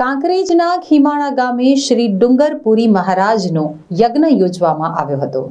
કાંકરેજના ખીમાણા ગામે શ્રી ડુંગરપુરી મહારાજનો યજ્ઞ યોજવામાં આવ્યો હતો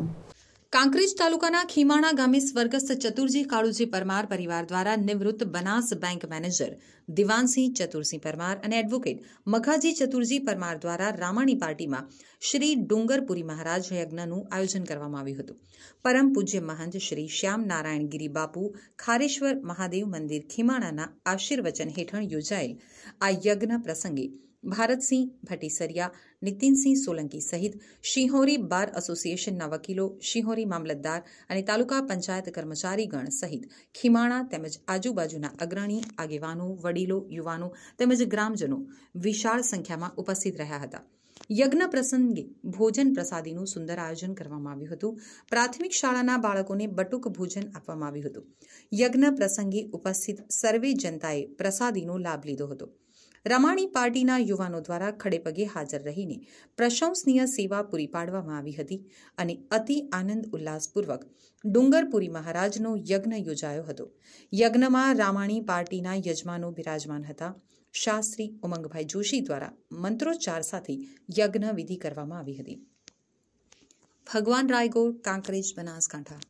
કાંકરેજ તાલુકાના ખીમાણા ગામે સ્વર્ગસ્થ ચતુરજી કાળુજી પરમાર પરિવાર દ્વારા નિવૃત્ત બનાસ બેંક મેનેજર દિવાનસિંહ ચતુરસિંહ પરમાર અને એડવોકેટ મખાજી ચતુરજી પરમાર દ્વારા રામાણી પાર્ટીમાં શ્રી ડુંગરપુરી મહારાજ યજ્ઞનું આયોજન કરવામાં આવ્યું હતું પરમ પૂજ્ય મહંત શ્રી શ્યામ નારાયણ ગિરી બાપુ ખારેશ્વર મહાદેવ મંદિર ખીમાણાના આશીર્વચન હેઠળ યોજાયેલ આ યજ્ઞ પ્રસંગે ભારતસિંહ ભટ્ટીસરિયા નીતિનસિંહ સોલંકી સહિત શિહોરી બાર એસોસિએશનના વકીલો શિહોરી મામલતદાર અને તાલુકા પંચાયત કર્મચારીગણ સહિત ખીમાણા તેમજ આજુબાજુના અગ્રણી આગેવાનો વડીલો યુવાનો તેમજ ગ્રામજનો વિશાળ સંખ્યામાં ઉપસ્થિત રહ્યા હતા યજ્ઞ પ્રસંગે ભોજન પ્રસાદીનું સુંદર આયોજન કરવામાં આવ્યું હતું પ્રાથમિક શાળાના બાળકોને બટુક ભોજન આપવામાં આવ્યું હતું યજ્ઞ પ્રસંગે ઉપસ્થિત સર્વે જનતાએ પ્રસાદીનો લાભ લીધો હતો રમાણી પાર્ટીના યુવાનો દ્વારા ખડેપગે હાજર રહીને પ્રશંસનીય સેવા પૂરી પાડવામાં આવી હતી અને અતિ આનંદ ઉલ્લાસપૂર્વક ડુંગરપુરી મહારાજનો યજ્ઞ યોજાયો હતો યજ્ઞમાં રામાણી પાર્ટીના યજમાનો બિરાજમાન હતા શાસ્ત્રી ઉમંગભાઈ જોશી દ્વારા મંત્રોચ્ચાર સાથે યજ્ઞ વિધિ કરવામાં આવી હતી ભગવાન રાયગોર કાંકરેજ બનાસકાંઠા